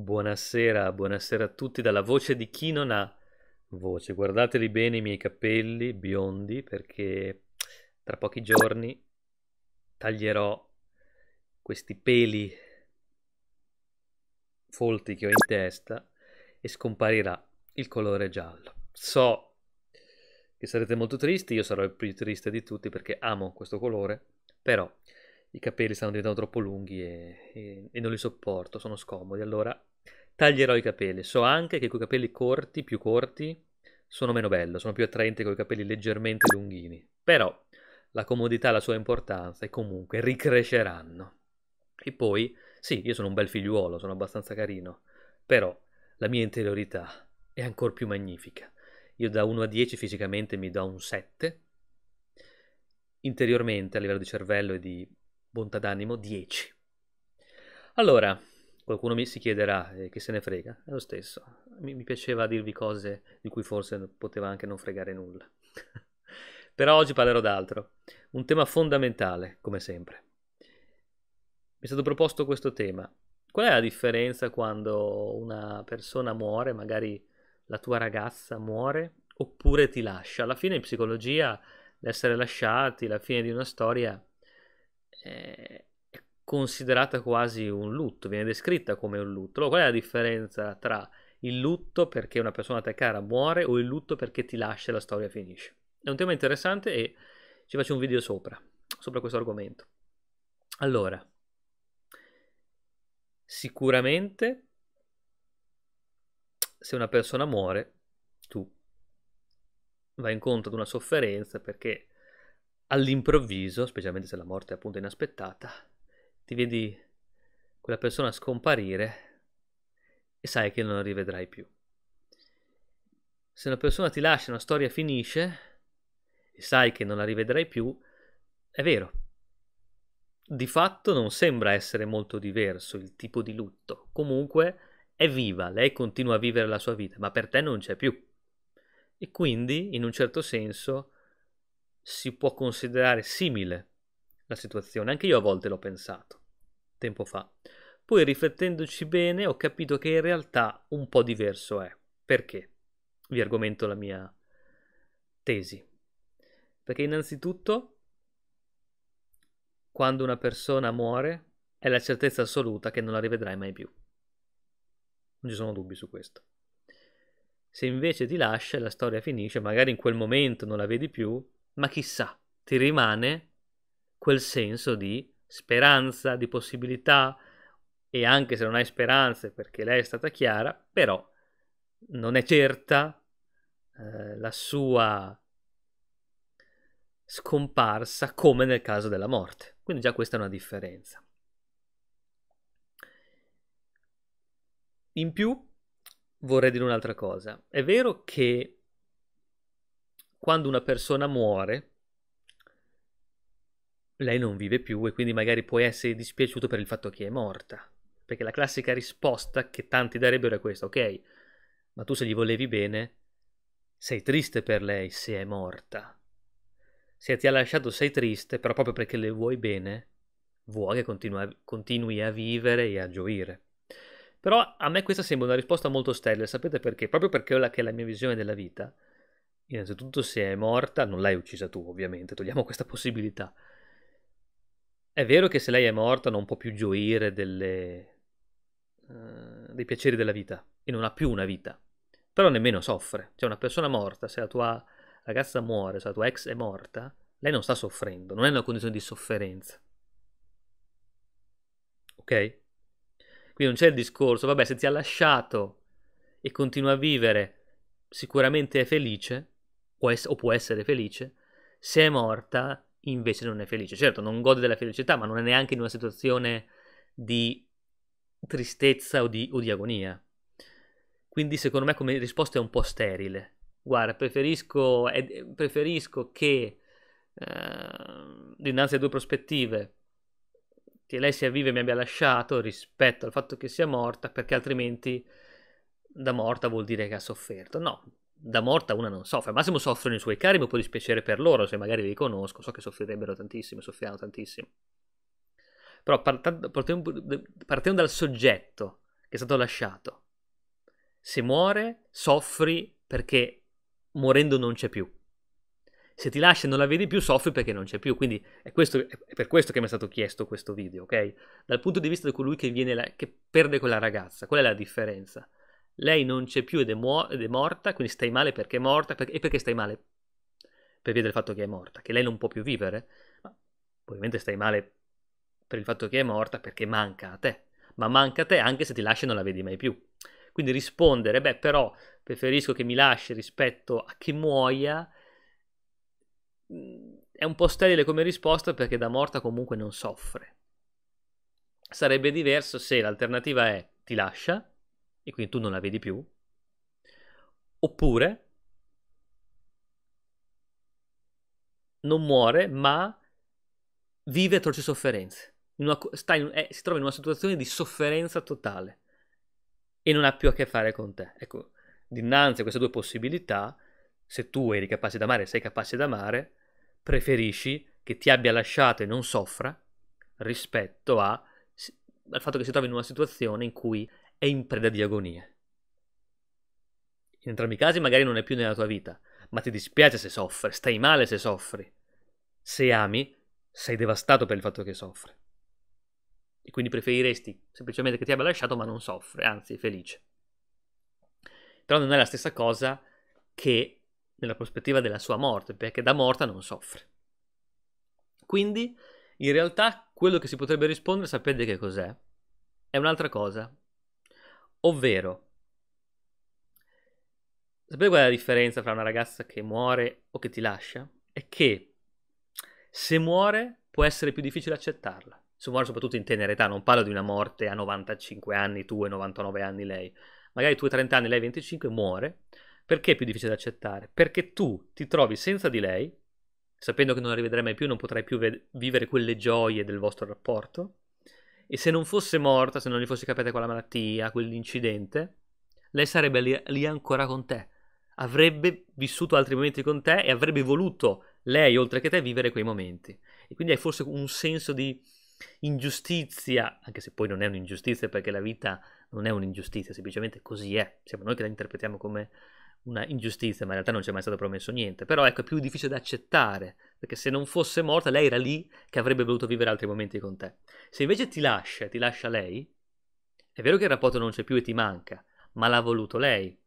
Buonasera, buonasera a tutti dalla voce di chi non ha voce. Guardateli bene i miei capelli biondi perché tra pochi giorni taglierò questi peli folti che ho in testa e scomparirà il colore giallo. So che sarete molto tristi, io sarò il più triste di tutti perché amo questo colore, però i capelli stanno diventando troppo lunghi e, e, e non li sopporto, sono scomodi, allora Taglierò i capelli. So anche che con i capelli corti, più corti, sono meno bello, sono più attraente con i capelli leggermente lunghini. Però la comodità e la sua importanza e comunque ricresceranno. E poi, sì, io sono un bel figliuolo, sono abbastanza carino, però la mia interiorità è ancora più magnifica. Io da 1 a 10 fisicamente mi do un 7, interiormente a livello di cervello e di bontà d'animo 10. Allora, Qualcuno mi si chiederà eh, che se ne frega, è lo stesso. Mi, mi, piaceva dirvi cose di cui forse poteva anche non fregare nulla. Però oggi parlerò d'altro, un tema fondamentale, come sempre. Mi è stato proposto questo tema. Qual è la differenza quando una persona muore, magari la tua ragazza muore, oppure ti lascia? Alla fine in psicologia l'essere lasciati, la fine di una storia... Eh, considerata quasi un lutto, viene descritta come un lutto. Allora, qual è la differenza tra il lutto perché una persona a te cara muore o il lutto perché ti lascia e la storia finisce? È un tema interessante e ci faccio un video sopra, sopra questo argomento. Allora, sicuramente se una persona muore, tu vai incontro ad una sofferenza perché all'improvviso, specialmente se la morte è appunto inaspettata, ti vedi quella persona scomparire e sai che non la rivedrai più. Se una persona ti lascia, una storia finisce e sai che non la rivedrai più, è vero. Di fatto non sembra essere molto diverso il tipo di lutto. Comunque è viva, lei continua a vivere la sua vita, ma per te non c'è più. E quindi, in un certo senso, si può considerare simile la situazione. Anche io a volte l'ho pensato tempo fa. Poi riflettendoci bene ho capito che in realtà un po' diverso è. Perché? Vi argomento la mia tesi. Perché innanzitutto, quando una persona muore, è la certezza assoluta che non la rivedrai mai più. Non ci sono dubbi su questo. Se invece ti lascia e la storia finisce, magari in quel momento non la vedi più, ma chissà, ti rimane quel senso di speranza, di possibilità e anche se non hai speranze perché lei è stata chiara, però non è certa eh, la sua scomparsa come nel caso della morte. Quindi già questa è una differenza. In più vorrei dire un'altra cosa. È vero che quando una persona muore, lei non vive più e quindi magari puoi essere dispiaciuto per il fatto che è morta. Perché la classica risposta che tanti darebbero è questa, ok, ma tu se gli volevi bene, sei triste per lei se è morta. Se ti ha lasciato sei triste, però proprio perché le vuoi bene, vuoi che continua, continui a vivere e a gioire. Però a me questa sembra una risposta molto sterile, sapete perché? Proprio perché quella che è la mia visione della vita. Innanzitutto se è morta non l'hai uccisa tu, ovviamente, togliamo questa possibilità. È vero che se lei è morta non può più gioire delle, uh, dei piaceri della vita e non ha più una vita, però nemmeno soffre. Cioè una persona morta, se la tua ragazza muore, se la tua ex è morta, lei non sta soffrendo, non è in una condizione di sofferenza. Ok? Quindi non c'è il discorso, vabbè, se ti ha lasciato e continua a vivere, sicuramente è felice, può ess- o può essere felice, se è morta invece non è felice. Certo, non gode della felicità, ma non è neanche in una situazione di tristezza o di, o di agonia. Quindi secondo me come risposta è un po' sterile. Guarda, preferisco, eh, preferisco che eh, dinanzi a due prospettive che lei sia viva e mi abbia lasciato rispetto al fatto che sia morta, perché altrimenti da morta vuol dire che ha sofferto. No, da morta una non soffre, al massimo soffrono i suoi cari, ma può dispiacere per loro se magari li conosco, so che soffrirebbero tantissimo, soffriranno tantissimo. Però partendo, dal soggetto che è stato lasciato, se muore soffri perché morendo non c'è più. Se ti lascia e non la vedi più, soffri perché non c'è più. Quindi è, questo, è per questo che mi è stato chiesto questo video, ok? Dal punto di vista di colui che, la, che perde quella ragazza, qual è la differenza? lei non c'è più ed è, muo- ed è morta, quindi stai male perché è morta, per- e perché stai male? Per via del fatto che è morta, che lei non può più vivere, ma ovviamente stai male per il fatto che è morta perché manca a te, ma manca a te anche se ti lascia e non la vedi mai più. Quindi rispondere, beh però preferisco che mi lasci rispetto a che muoia, mm, è un po' sterile come risposta perché da morta comunque non soffre. Sarebbe diverso se l'alternativa è ti lascia e quindi tu non la vedi più, oppure non muore ma vive atroci sofferenze, una, in, è, eh, si trova in una situazione di sofferenza totale e non ha più a che fare con te. Ecco, dinanzi a queste due possibilità, se tu eri capace d'amare e sei capace d'amare, preferisci che ti abbia lasciato e non soffra rispetto a, al fatto che si trovi in una situazione in cui è in preda di agonie. In entrambi i casi magari non è più nella tua vita, ma ti dispiace se soffre, stai male se soffri. Se ami, sei devastato per il fatto che soffre. E quindi preferiresti semplicemente che ti abbia lasciato ma non soffre, anzi è felice. Però non è la stessa cosa che nella prospettiva della sua morte, perché da morta non soffre. Quindi, in realtà, quello che si potrebbe rispondere, sapete che cos'è? È un'altra cosa, Ovvero, sapete qual è la differenza tra una ragazza che muore o che ti lascia? È che se muore può essere più difficile accettarla. Se muore soprattutto in tenera età, non parlo di una morte a 95 anni, tu e 99 anni lei. Magari tu hai 30 anni, lei 25, muore. Perché è più difficile da accettare? Perché tu ti trovi senza di lei, sapendo che non la rivedrai mai più, non potrai più ved- vivere quelle gioie del vostro rapporto, e se non fosse morta, se non gli fosse capita quella malattia, quell'incidente, lei sarebbe lì, lì ancora con te. Avrebbe vissuto altri momenti con te e avrebbe voluto lei, oltre che te, vivere quei momenti. E quindi hai forse un senso di ingiustizia, anche se poi non è un'ingiustizia perché la vita non è un'ingiustizia, semplicemente così è. Siamo noi che la interpretiamo come una ingiustizia, ma in realtà non ci è mai stato promesso niente. Però ecco, è più difficile da accettare, perché se non fosse morta, lei era lì che avrebbe voluto vivere altri momenti con te. Se invece ti lascia, ti lascia lei, è vero che il rapporto non c'è più e ti manca, ma l'ha voluto lei.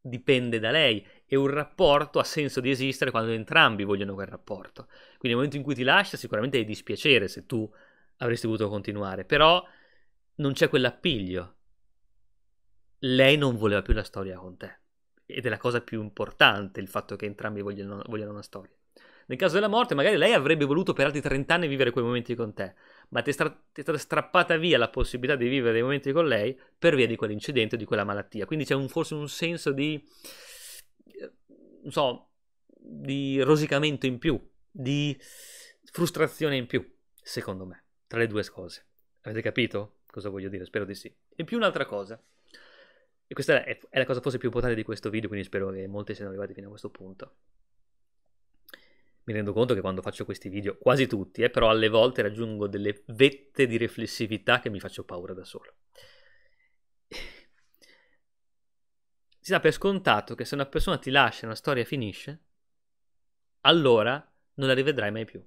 Dipende da lei e un rapporto ha senso di esistere quando entrambi vogliono quel rapporto. Quindi nel momento in cui ti lascia sicuramente è dispiacere se tu avresti voluto continuare, però non c'è quell'appiglio. Lei non voleva più la storia con te ed è la cosa più importante il fatto che entrambi vogliano, vogliano una storia. Nel caso della morte, magari lei avrebbe voluto per altri 30 anni vivere quei momenti con te, ma ti è, stra- ti è stata strappata via la possibilità di vivere dei momenti con lei per via di quell'incidente di quella malattia. Quindi c'è un, forse un senso di, non so, di rosicamento in più, di frustrazione in più, secondo me, tra le due cose. Avete capito cosa voglio dire? Spero di sì. E più un'altra cosa. E questa è, è la cosa forse più importante di questo video, quindi spero che molti siano arrivati fino a questo punto. Mi rendo conto che quando faccio questi video, quasi tutti, eh, però alle volte raggiungo delle vette di riflessività che mi faccio paura da solo. Si dà per scontato che se una persona ti lascia e una storia finisce, allora non la rivedrai mai più.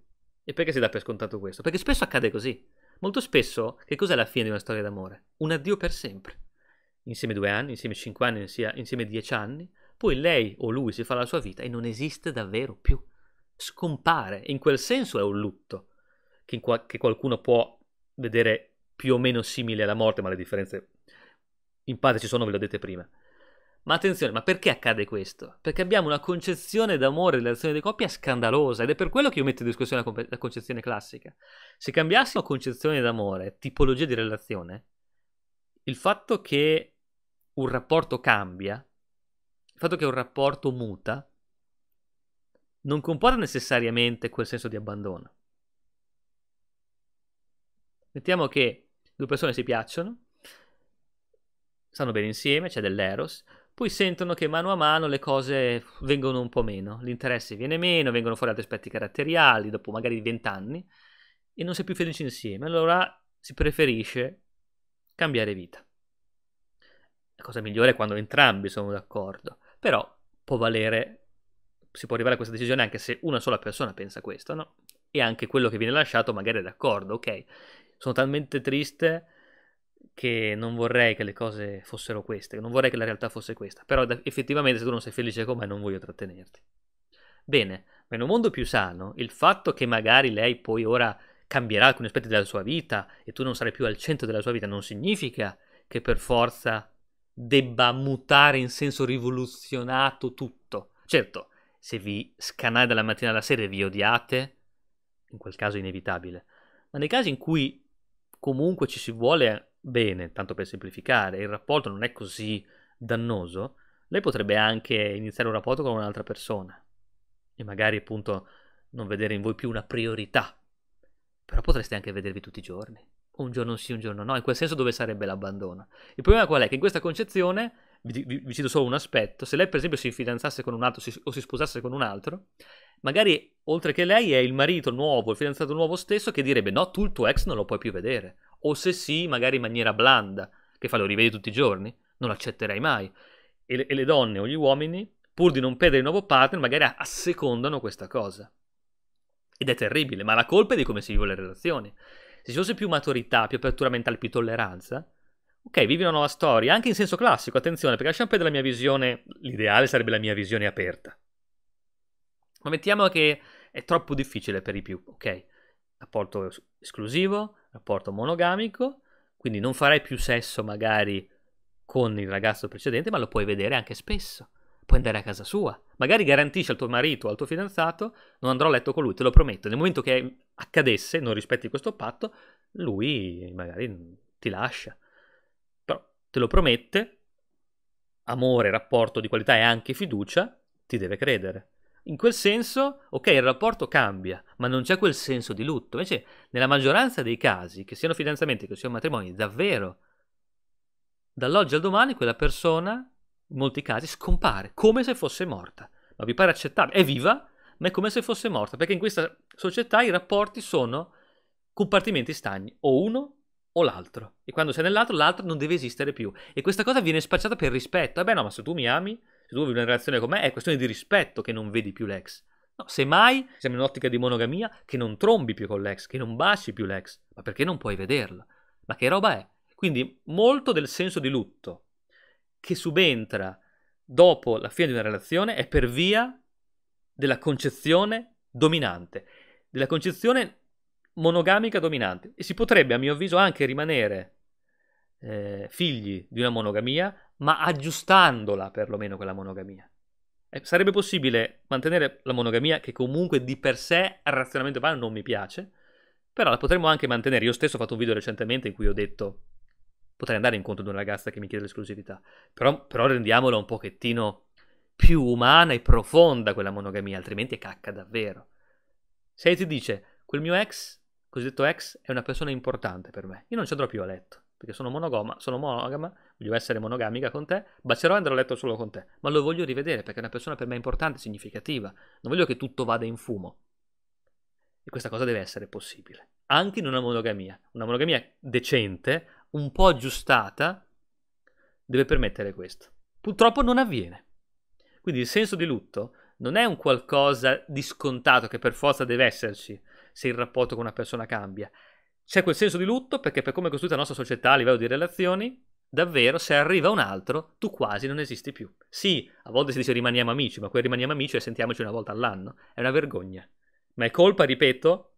E perché si dà per scontato questo? Perché spesso accade così. Molto spesso, che cos'è la fine di una storia d'amore? Un addio per sempre insieme due anni, insieme cinque anni, insieme dieci anni, poi lei o lui si fa la sua vita e non esiste davvero più. Scompare, in quel senso è un lutto, che, qual- che qualcuno può vedere più o meno simile alla morte, ma le differenze in parte ci sono, ve le ho dette prima. Ma attenzione, ma perché accade questo? Perché abbiamo una concezione d'amore e relazione di coppia scandalosa ed è per quello che io metto in discussione la, la concezione classica. Se cambiassimo concezione d'amore, tipologia di relazione, il fatto che un rapporto cambia, il fatto che un rapporto muta, non comporta necessariamente quel senso di abbandono. Mettiamo che due persone si piacciono, stanno bene insieme, c'è dell'eros, poi sentono che mano a mano le cose vengono un po' meno, l'interesse viene meno, vengono fuori altri aspetti caratteriali, dopo magari vent'anni, e non si è più felici insieme. Allora si preferisce cambiare vita. La cosa migliore è quando entrambi sono d'accordo, però può valere, si può arrivare a questa decisione anche se una sola persona pensa questo, no? E anche quello che viene lasciato magari è d'accordo, ok, sono talmente triste che non vorrei che le cose fossero queste, non vorrei che la realtà fosse questa, però effettivamente se tu non sei felice come non voglio trattenerti. Bene, ma in un mondo più sano, il fatto che magari lei poi ora cambierà alcuni aspetti della sua vita e tu non sarai più al centro della sua vita, non significa che per forza debba mutare in senso rivoluzionato tutto. Certo, se vi scanate dalla mattina alla sera e vi odiate, in quel caso è inevitabile, ma nei casi in cui comunque ci si vuole bene, tanto per semplificare, il rapporto non è così dannoso, lei potrebbe anche iniziare un rapporto con un'altra persona e magari appunto non vedere in voi più una priorità però potreste anche vedervi tutti i giorni. Un giorno sì, un giorno no. In quel senso dove sarebbe l'abbandono? Il problema qual è? Che in questa concezione, vi, vi, vi cito solo un aspetto, se lei per esempio si fidanzasse con un altro si, o si sposasse con un altro, magari oltre che lei è il marito nuovo, il fidanzato nuovo stesso che direbbe no, tu il tuo ex non lo puoi più vedere. O se sì, magari in maniera blanda, che fa lo rivedi tutti i giorni, non accetterai mai. E e le donne o gli uomini, pur di non perdere il nuovo partner, magari assecondano questa cosa. Ed è terribile, ma la colpa è di come si vivono le relazioni. Se ci fosse più maturità, più apertura mentale, più tolleranza, ok, vivi una nuova storia, anche in senso classico, attenzione, perché lasciamo perdere la mia visione, l'ideale sarebbe la mia visione aperta. Ma mettiamo che è troppo difficile per i più, ok? Rapporto esclusivo, rapporto monogamico, quindi non farai più sesso magari con il ragazzo precedente, ma lo puoi vedere anche spesso puoi andare a casa sua. Magari garantisci al tuo marito o al tuo fidanzato, non andrò a letto con lui, te lo prometto. Nel momento che accadesse, non rispetti questo patto, lui magari ti lascia. Però te lo promette, amore, rapporto di qualità e anche fiducia, ti deve credere. In quel senso, ok, il rapporto cambia, ma non c'è quel senso di lutto. Invece, nella maggioranza dei casi, che siano fidanzamenti, che siano matrimoni, davvero, dall'oggi al domani quella persona in molti casi scompare, come se fosse morta. Ma vi pare accettabile? È viva, ma è come se fosse morta, perché in questa società i rapporti sono compartimenti stagni, o uno o l'altro. E quando sei nell'altro, l'altro non deve esistere più. E questa cosa viene spacciata per rispetto. Eh beh no, ma se tu mi ami, se tu vivi una relazione con me, è questione di rispetto che non vedi più l'ex. No, semmai siamo in un'ottica di monogamia che non trombi più con l'ex, che non baci più l'ex, ma perché non puoi vederla? Ma che roba è? Quindi molto del senso di lutto che subentra dopo la fine di una relazione è per via della concezione dominante, della concezione monogamica dominante. E si potrebbe, a mio avviso, anche rimanere eh, figli di una monogamia, ma aggiustandola perlomeno quella monogamia. Eh, sarebbe possibile mantenere la monogamia che comunque di per sé, razionalmente parlando, non mi piace, però la potremmo anche mantenere. Io stesso ho fatto un video recentemente in cui ho detto potrei andare incontro ad una ragazza che mi chiede l'esclusività, però, però rendiamola un pochettino più umana e profonda quella monogamia, altrimenti è cacca davvero. Se ti dice, quel mio ex, cosiddetto ex, è una persona importante per me, io non ci andrò più a letto, perché sono monogama, sono monogama, voglio essere monogamica con te, bacerò e andrò a letto solo con te, ma lo voglio rivedere perché è una persona per me importante, significativa, non voglio che tutto vada in fumo. E questa cosa deve essere possibile, anche in una monogamia, una monogamia decente, un po' aggiustata deve permettere questo. Purtroppo non avviene. Quindi il senso di lutto non è un qualcosa di scontato che per forza deve esserci se il rapporto con una persona cambia. C'è quel senso di lutto perché per come è costruita la nostra società a livello di relazioni, davvero se arriva un altro tu quasi non esisti più. Sì, a volte si dice rimaniamo amici, ma quel rimaniamo amici e sentiamoci una volta all'anno. È una vergogna. Ma è colpa, ripeto,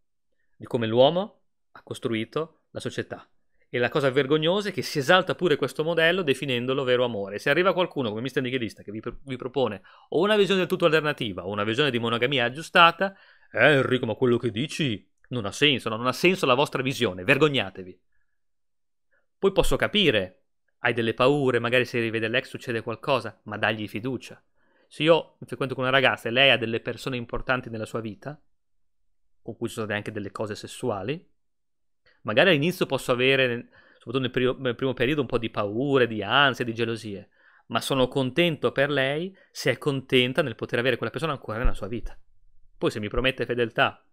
di come l'uomo ha costruito la società. E la cosa vergognosa è che si esalta pure questo modello definendolo vero amore. Se arriva qualcuno come mister nichilista che vi, vi, propone o una visione del tutto alternativa o una visione di monogamia aggiustata, eh Enrico, ma quello che dici non ha senso, no? non ha senso la vostra visione, vergognatevi. Poi posso capire, hai delle paure, magari se rivede l'ex succede qualcosa, ma dagli fiducia. Se io mi frequento con una ragazza e lei ha delle persone importanti nella sua vita, con cui ci sono anche delle cose sessuali, Magari all'inizio posso avere, soprattutto nel, peri- nel primo periodo, un po' di paure, di ansia, di gelosie, ma sono contento per lei se è contenta nel poter avere quella persona ancora nella sua vita. Poi se mi promette fedeltà,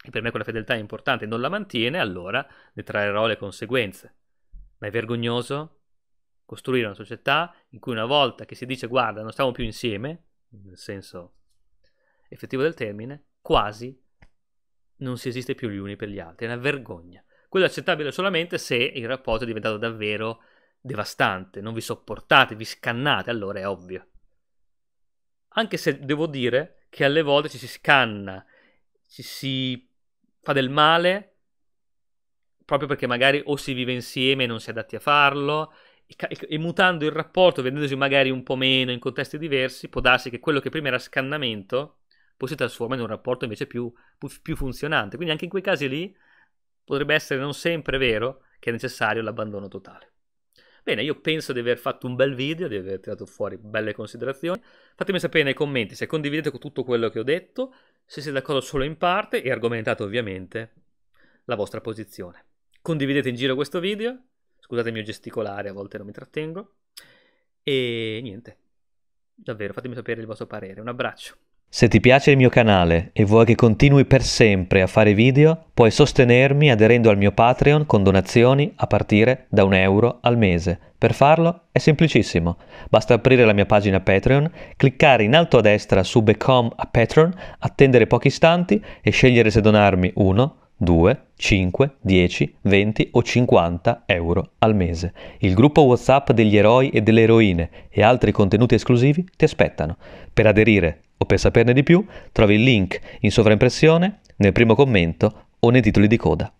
e per me quella fedeltà è importante, e non la mantiene, allora ne trarrò le conseguenze. Ma è vergognoso costruire una società in cui una volta che si dice guarda non stiamo più insieme, nel senso effettivo del termine, quasi non si esiste più gli uni per gli altri, è una vergogna. Quello è accettabile solamente se il rapporto è diventato davvero devastante, non vi sopportate, vi scannate, allora è ovvio. Anche se devo dire che alle volte ci si scanna, ci si fa del male proprio perché magari o si vive insieme e non si adatti a farlo, e, mutando il rapporto, vedendosi magari un po' meno in contesti diversi, può darsi che quello che prima era scannamento poi si trasforma in un rapporto invece più, più funzionante. Quindi anche in quei casi lì potrebbe essere non sempre vero che è necessario l'abbandono totale. Bene, io penso di aver fatto un bel video, di aver tirato fuori belle considerazioni. Fatemi sapere nei commenti se condividete tutto quello che ho detto, se siete d'accordo solo in parte e argomentate ovviamente la vostra posizione. Condividete in giro questo video, scusate il mio gesticolare, a volte non mi trattengo. E niente, davvero fatemi sapere il vostro parere. Un abbraccio. Se ti piace il mio canale e vuoi che continui per sempre a fare video, puoi sostenermi aderendo al mio Patreon con donazioni a partire da un euro al mese. Per farlo è semplicissimo. Basta aprire la mia pagina Patreon, cliccare in alto a destra su Become a Patreon, attendere pochi istanti e scegliere se donarmi 1, 2, 5, 10, 20 o 50 euro al mese. Il gruppo WhatsApp degli eroi e delle eroine e altri contenuti esclusivi ti aspettano. Per aderire o per saperne di più, trovi il link in sovraimpressione, nel primo commento o nei titoli di coda.